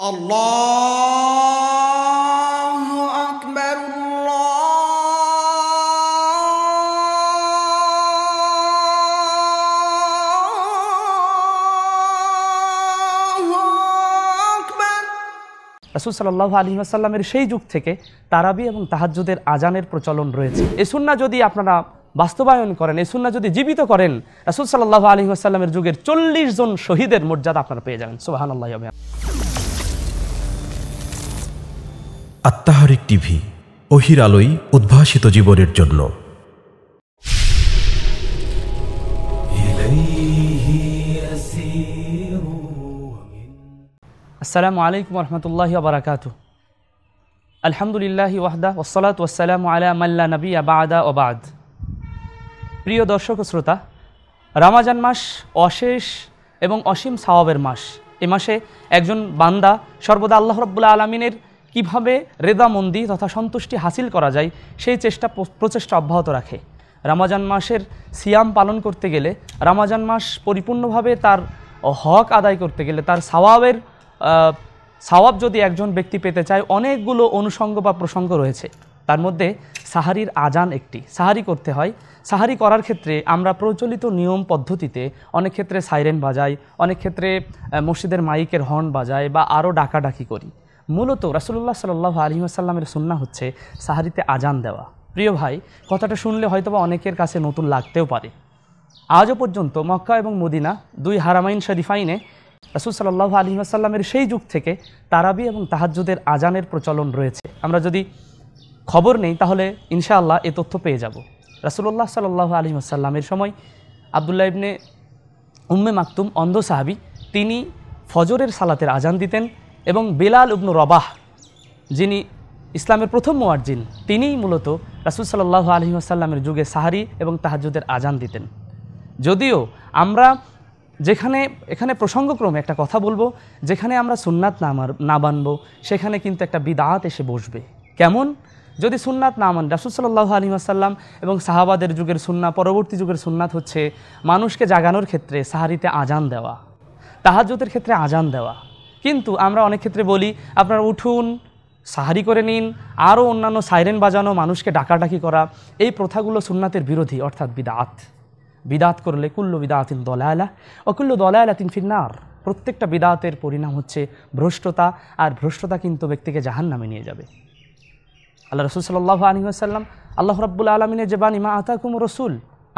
الله أكبر রাসুল সাল্লাহ আলী আসাল্লামের সেই যুগ থেকে তারাবি এবং তাহাজুদের আজানের প্রচলন রয়েছে এ সুন্না যদি আপনারা বাস্তবায়ন করেন এ সুন্না যদি জীবিত করেন রাসুল সাল্লাহ আলী আসাল্লামের যুগের চল্লিশ জন শহীদের মর্যাদা আপনারা পেয়ে যাবেন সোহান আল্লাহ আত্মাহারিক টিভি অহির আলোয় উদ্ভাসিত জীবনের জন্য আসসালামু আলাইকুম রহমতুল্লাহ বারাকাত আলহামদুলিল্লাহ ওয়াহদা ওসলাত ওসালাম আলা মাল্লা নবী আবাদা ওবাদ প্রিয় দর্শক শ্রোতা রামাজান মাস অশেষ এবং অসীম সাওয়াবের মাস এ মাসে একজন বান্দা সর্বদা আল্লাহ রব্বুল্লা আলমিনের কিভাবে রেদামন্দি তথা সন্তুষ্টি হাসিল করা যায় সেই চেষ্টা প্রচেষ্টা অব্যাহত রাখে রামাজান মাসের সিয়াম পালন করতে গেলে রামাজান মাস পরিপূর্ণভাবে তার হক আদায় করতে গেলে তার সাওয়াবের সাওয়াব যদি একজন ব্যক্তি পেতে চায় অনেকগুলো অনুষঙ্গ বা প্রসঙ্গ রয়েছে তার মধ্যে সাহারির আজান একটি সাহারি করতে হয় সাহারি করার ক্ষেত্রে আমরা প্রচলিত নিয়ম পদ্ধতিতে অনেক ক্ষেত্রে সাইরেন বাজাই অনেক ক্ষেত্রে মসজিদের মাইকের হর্ন বাজাই বা আরও ডাকাডাকি করি মূলত রাসুল্লাহ সাল আলী আসাল্লামের সুন্না হচ্ছে সাহারিতে আজান দেওয়া প্রিয় ভাই কথাটা শুনলে হয়তোবা অনেকের কাছে নতুন লাগতেও পারে আজও পর্যন্ত মক্কা এবং মদিনা দুই হারামাইন শরিফাইনে রাসুল সাল্লাহ আলী আসাল্লামের সেই যুগ থেকে তারাবি এবং তাহাজুদের আজানের প্রচলন রয়েছে আমরা যদি খবর নেই তাহলে ইনশাআল্লাহ এ তথ্য পেয়ে যাব রাসুল্লাহ সাল্লাহ আলী আসাল্লামের সময় আবদুল্লাহ ইবনে উম্মে মাকতুম অন্ধ সাহাবি তিনি ফজরের সালাতের আজান দিতেন এবং বেলাল উবনু রবাহ যিনি ইসলামের প্রথম মোয়ার্জিন তিনিই মূলত রাসুল সাল্লাহ আলহি আসাল্লামের যুগে সাহারি এবং তাহাজুদের আজান দিতেন যদিও আমরা যেখানে এখানে প্রসঙ্গক্রমে একটা কথা বলবো যেখানে আমরা সুন্নাত না না মানবো সেখানে কিন্তু একটা বিদাত এসে বসবে কেমন যদি সুন্নাত না মান রাসুলসাল্লাহ আলী আসাল্লাম এবং সাহাবাদের যুগের সুন্না পরবর্তী যুগের সুন্নাত হচ্ছে মানুষকে জাগানোর ক্ষেত্রে সাহারিতে আজান দেওয়া তাহাজুদের ক্ষেত্রে আজান দেওয়া কিন্তু আমরা অনেক ক্ষেত্রে বলি আপনার উঠুন সাহারি করে নিন আরও অন্যান্য সাইরেন বাজানো মানুষকে ডাকাডাকি করা এই প্রথাগুলো সুন্নাতের বিরোধী অর্থাৎ বিদাত বিদাত করলে কুল্লু বিদাতিন দলায়লা দলায়লা দলায়লাতিন ফিন্নার প্রত্যেকটা বিদাতের পরিণাম হচ্ছে ভ্রষ্টতা আর ভ্রষ্টতা কিন্তু ব্যক্তিকে জাহান নামে নিয়ে যাবে আল্লাহ রসুল সাল্লাহ আলী আসাল্লাম আল্লাহ রাবুল আলমিনের যে বাণী মা আতাকুম রসুল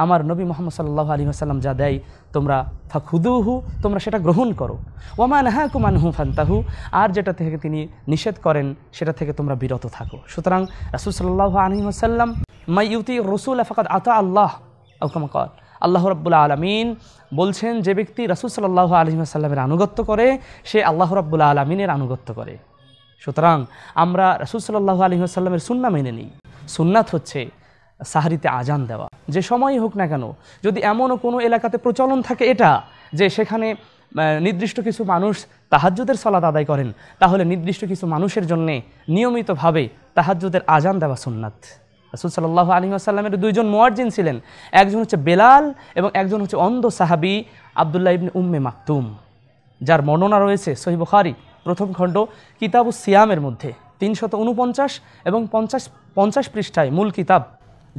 আমার নবী মোহাম্মদ সাল্লাহ আলী আসাল্লাম যা দেয় তোমরা ফাখুদুহু তোমরা সেটা গ্রহণ করো ওমান হ্যাঁ হু ফান্তাহু আর যেটা থেকে তিনি নিষেধ করেন সেটা থেকে তোমরা বিরত থাকো সুতরাং রাসুল সাল্লাহ আলী আসাল্লাম মাই ইউতি রসুল আফাকাত আতা আল্লাহ কর আল্লাহ রব্বুল্লা আলমিন বলছেন যে ব্যক্তি রাসুল সাল্লাহ আসাল্লামের আনুগত্য করে সে আল্লাহ রব্বুল্লা আলমিনের আনুগত্য করে সুতরাং আমরা রাসুল সাল্লাহ আসাল্লামের সুন্না মেনে নিই সুন্নাত হচ্ছে সাহারিতে আজান দেওয়া যে সময়ই হোক না কেন যদি এমনও কোনো এলাকাতে প্রচলন থাকে এটা যে সেখানে নির্দিষ্ট কিছু মানুষ তাহাজ্যদের সলাত আদায় করেন তাহলে নির্দিষ্ট কিছু মানুষের জন্যে নিয়মিতভাবে তাহাজ্যদের আজান দেওয়া সুন্নাত রসুল সাল্লাহ আলী আসাল্লামের দুইজন মোয়ার্জিন ছিলেন একজন হচ্ছে বেলাল এবং একজন হচ্ছে অন্ধ সাহাবি আবদুল্লাহ ইবনে উম্মে মাকতুম যার মর্ণনা রয়েছে সহিবুখারি প্রথম খণ্ড কিতাব সিয়ামের মধ্যে তিনশত উনপঞ্চাশ এবং পঞ্চাশ পঞ্চাশ পৃষ্ঠায় মূল কিতাব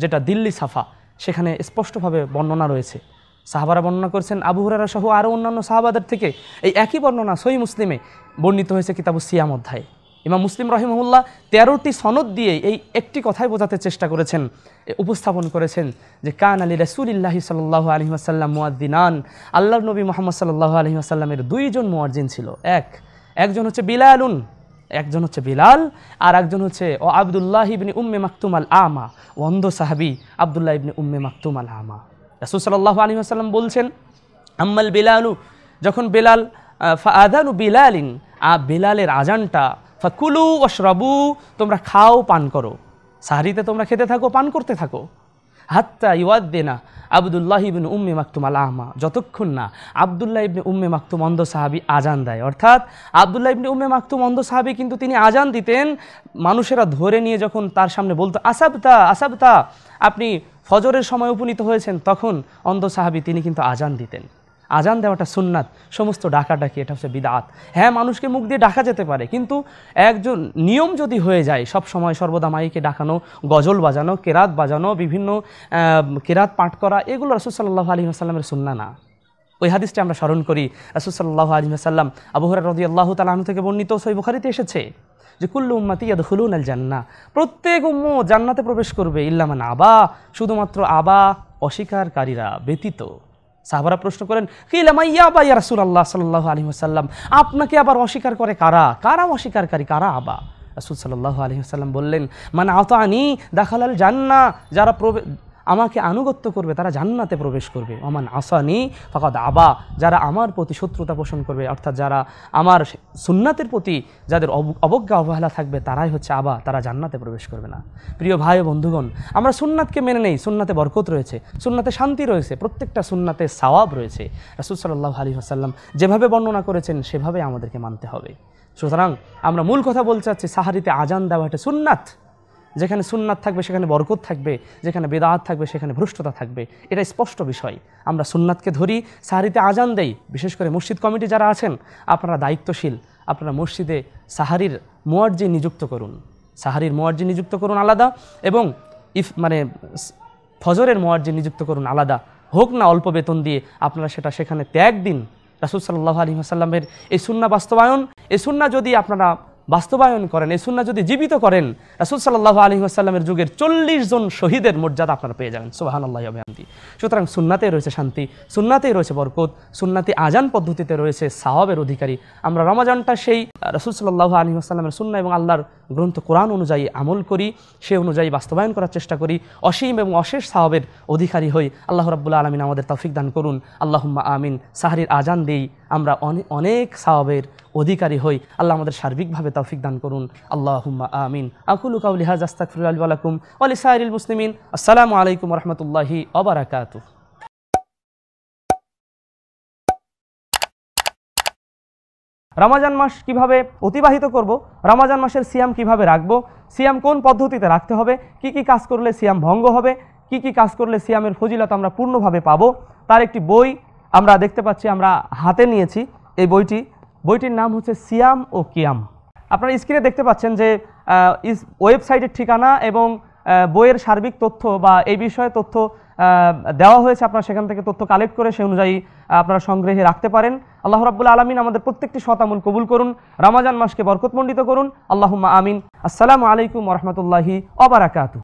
যেটা দিল্লি সাফা সেখানে স্পষ্টভাবে বর্ণনা রয়েছে সাহাবারা বর্ণনা করেছেন আবু হুরারা সহ আরও অন্যান্য সাহাবাদের থেকে এই একই বর্ণনা সই মুসলিমে বর্ণিত হয়েছে কিতাবু সিয়াম অধ্যায় ইমাম মুসলিম রহিমহুল্লাহ তেরোটি সনদ দিয়ে এই একটি কথাই বোঝাতে চেষ্টা করেছেন উপস্থাপন করেছেন যে কান আলী রসুলিল্লাহি সাল্লাহ আলহিমাসাল্লাম মুয়াদ্দিনান আল্লাহ নবী মোহাম্মদ সাল্লাহ আসাল্লামের দুইজন মুয়াজ্জিন ছিল এক একজন হচ্ছে বিলায়ালুন একজন হচ্ছে বিলাল আর একজন হচ্ছে ও আবদুল্লাহ ইবনি উম্মে মাকতুম আল আমা অন্ধ সাহাবি আবদুল্লাহ ইবনি উম্মে মাকতুম আল আমা রাসুল সাল্লাহ আলী আসাল্লাম বলছেন আম্মাল বিলালু যখন বেলাল আদানু বিলালিন আ বেলালের আজানটা ফাকুলু অশরাবু তোমরা খাও পান করো সাহারিতে তোমরা খেতে থাকো পান করতে থাকো হাত্তা ইওয়াদ্দেনা আবদুল্লাহ ইবিন উম্মে মাকতুম আল আহমা যতক্ষণ না আবদুল্লাহ ইবনে উম্মে মাকতুম অন্ধ সাহাবি আজান দেয় অর্থাৎ আবদুল্লাহ ইবনে উম্মে মাকতুম অন্ধ সাহাবি কিন্তু তিনি আজান দিতেন মানুষেরা ধরে নিয়ে যখন তার সামনে বলতো আসাবতা আসাবতা আপনি ফজরের সময় উপনীত হয়েছেন তখন অন্ধ সাহাবি তিনি কিন্তু আজান দিতেন আজান দেওয়াটা সুন্নাত সমস্ত ডাকা ডাকি এটা হচ্ছে বিদাত হ্যাঁ মানুষকে মুখ দিয়ে ডাকা যেতে পারে কিন্তু একজন নিয়ম যদি হয়ে যায় সব সময় সর্বদা মাইকে ডাকানো গজল বাজানো কেরাত বাজানো বিভিন্ন কেরাত পাঠ করা এগুলো রসুল সাল্লাহ আলী আসাল্লামের সুন্না না ওই হাদিসটি আমরা স্মরণ করি রাসুলসাল্লাহ আলী আসাল্লাম আবহর রদি আল্লাহ তালাহন থেকে বর্ণিত সই বুখারিতে এসেছে যে কুল্লু উম্মাতি ইয়াদ হুলুন আল জান্না প্রত্যেক উম্ম জান্নাতে প্রবেশ করবে ইল্লামান আবা শুধুমাত্র আবা অস্বীকারীরা ব্যতীত সাহাবারা প্রশ্ন করেন কিলামাইয়া বা সাল্লাহ আলী আসাল্লাম আপনাকে আবার অস্বীকার করে কারা কারা অস্বীকারী কারা আবা রাসুল সাল্লাহ আলী আসাল্লাম বললেন মানে আতানি দাখালাল জান্না যারা আমাকে আনুগত্য করবে তারা জান্নাতে প্রবেশ করবে অমান আসানি ফকাদ আবা যারা আমার প্রতি শত্রুতা পোষণ করবে অর্থাৎ যারা আমার সুন্নাতের প্রতি যাদের অবজ্ঞা অবহেলা থাকবে তারাই হচ্ছে আবা তারা জান্নাতে প্রবেশ করবে না প্রিয় ভাই ও বন্ধুগণ আমরা সুন্নাতকে মেনে নেই সুন্নাতে বরকত রয়েছে সুন্নাতে শান্তি রয়েছে প্রত্যেকটা সুন্নাতে সাওয়াব রয়েছে রাসুল সাল্লাহ আলী আসাল্লাম যেভাবে বর্ণনা করেছেন সেভাবে আমাদেরকে মানতে হবে সুতরাং আমরা মূল কথা বলতে চাচ্ছি সাহারিতে আজান দেওয়া এটা সুন্নাত যেখানে সুন্নাত থাকবে সেখানে বরকত থাকবে যেখানে বেদাহাত থাকবে সেখানে ভ্রষ্টতা থাকবে এটা স্পষ্ট বিষয় আমরা সুন্নাতকে ধরি সাহারিতে আজান দেই বিশেষ করে মসজিদ কমিটি যারা আছেন আপনারা দায়িত্বশীল আপনারা মসজিদে সাহারির মোয়ার্জি নিযুক্ত করুন সাহারির মোয়ার্জি নিযুক্ত করুন আলাদা এবং ইফ মানে ফজরের মোয়ার্জি নিযুক্ত করুন আলাদা হোক না অল্প বেতন দিয়ে আপনারা সেটা সেখানে ত্যাগ দিন রাসুলসাল্লাহ সাল্লাহ আলী আসাল্লামের এই সুন্না বাস্তবায়ন এই সুন্না যদি আপনারা বাস্তবায়ন করেন এই সুন্না যদি জীবিত করেন রাসুল সাল্লাহ আলী আসাল্লামের যুগের চল্লিশ জন শহীদের মর্যাদা আপনারা পেয়ে যাবেন সোহানুল্লাহ অভিয়ান্তি সুতরাং সুন্নাতে রয়েছে শান্তি সুন্নাতেই রয়েছে বরকত সুন্নাতি আজান পদ্ধতিতে রয়েছে সাহাবের অধিকারী আমরা রমাজানটা সেই রাসুল সাল্লাহ আলী আসাল্লামের সুন্না এবং আল্লাহর গ্রন্থ কোরআন অনুযায়ী আমল করি সে অনুযায়ী বাস্তবায়ন করার চেষ্টা করি অসীম এবং অশেষ সাহাবের অধিকারী হই আল্লাহ রাবুল্লা আলমিন আমাদের তৌফিক দান করুন আল্লাহুম্মা আমিন সাহারির আজান দিই আমরা অনেক সাহাবের অধিকারী হই আল্লাহ আমাদের সার্বিকভাবে তৌফিক দান করুন আল্লাহ আমিন আকুলু কাউলি হাজ আলি সাহরুল মুসলিমিন আসসালামু আলাইকুম রহমতুল্লাহি অবরাকাতুহ রামাজান মাস কিভাবে অতিবাহিত করব রামাজান মাসের সিয়াম কিভাবে রাখবো সিয়াম কোন পদ্ধতিতে রাখতে হবে কি কি কাজ করলে সিয়াম ভঙ্গ হবে কি কি কাজ করলে সিয়ামের ফজিলত আমরা পূর্ণভাবে পাবো তার একটি বই আমরা দেখতে পাচ্ছি আমরা হাতে নিয়েছি এই বইটি বইটির নাম হচ্ছে সিয়াম ও কিয়াম আপনারা স্ক্রিনে দেখতে পাচ্ছেন যে ওয়েবসাইটের ঠিকানা এবং বইয়ের সার্বিক তথ্য বা এই বিষয়ে তথ্য দেওয়া হয়েছে আপনারা সেখান থেকে তথ্য কালেক্ট করে সেই অনুযায়ী আপনারা সংগ্রহে রাখতে পারেন আল্লাহ রাবুল্লা আলমিন আমাদের প্রত্যেকটি শতামুল কবুল করুন রামাজান মাসকে বরকতমণ্ডিত করুন আল্লাহ আমিন আসসালামু আলাইকুম রহমতুল্লাহি অবরাকাতু